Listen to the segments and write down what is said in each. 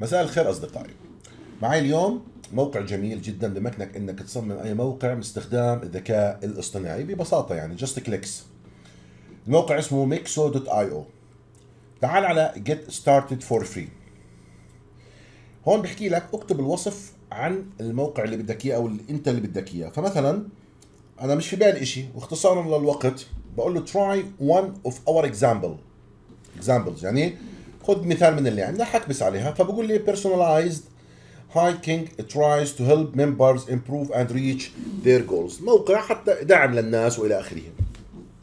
مساء الخير أصدقائي معي اليوم موقع جميل جدا بمكنك انك تصمم اي موقع باستخدام الذكاء الاصطناعي ببساطه يعني جاست كليكس الموقع اسمه ميكسو دوت اي او تعال على جيت ستارتد فور فري هون بحكي لك اكتب الوصف عن الموقع اللي بدك اياه او اللي انت اللي بدك اياه فمثلا انا مش في بالي شيء واختصارا للوقت بقول له تراي وان اوف اور اكزامبل اكزامبلز يعني خذ مثال من اللي عندنا حكبس عليها فبقول لي personalized hiking tries to help members improve and reach their goals موقع حتى دعم للناس والى اخره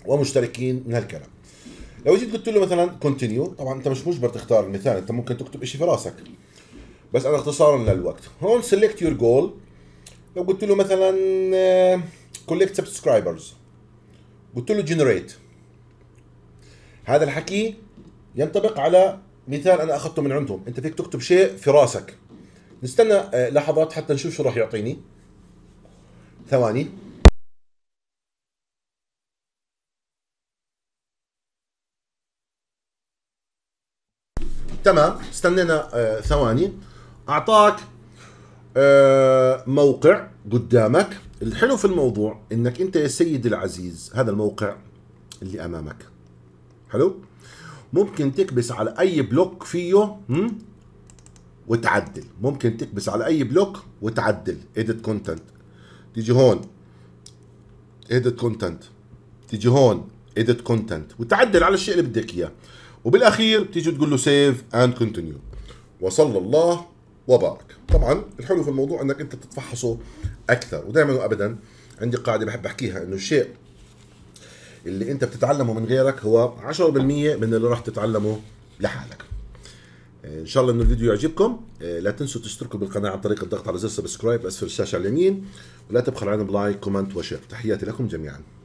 ومشتركين من هالكلام لو جيت قلت له مثلا continue طبعا انت مش مجبر تختار المثال انت ممكن تكتب شيء في راسك بس انا اختصارا للوقت هون سيلكت يور جول لو قلت له مثلا آه، collect سبسكرايبرز قلت له جنريت هذا الحكي ينطبق على مثال انا اخذته من عندهم انت فيك تكتب شيء في راسك نستنى آه، لحظات حتى نشوف شو راح يعطيني ثواني تمام استنينا آه، ثواني اعطاك آه، موقع قدامك الحلو في الموضوع انك انت يا سيدي العزيز هذا الموقع اللي امامك حلو ممكن تكبس على اي بلوك فيه وتعدل ممكن تكبس على اي بلوك وتعدل ايديت كونتنت تيجي هون ايديت كونتنت تيجي هون ايديت كونتنت وتعدل على الشيء اللي بدك اياه وبالاخير بتيجي تقول له سيف اند كونتينيو وصلى الله وبارك طبعا الحلو في الموضوع انك انت تتفحصه اكثر ودائما وابدا عندي قاعده بحب احكيها انه الشيء اللي انت بتتعلمه من غيرك هو 10% من اللي راح تتعلمه لحالك آه، ان شاء الله انه الفيديو يعجبكم آه، لا تنسوا تشتركوا بالقناه عن طريق الضغط على زر سبسكرايب اسفل الشاشه على اليمين ولا تبخلوا عنا بلايك كومنت وشير تحياتي لكم جميعا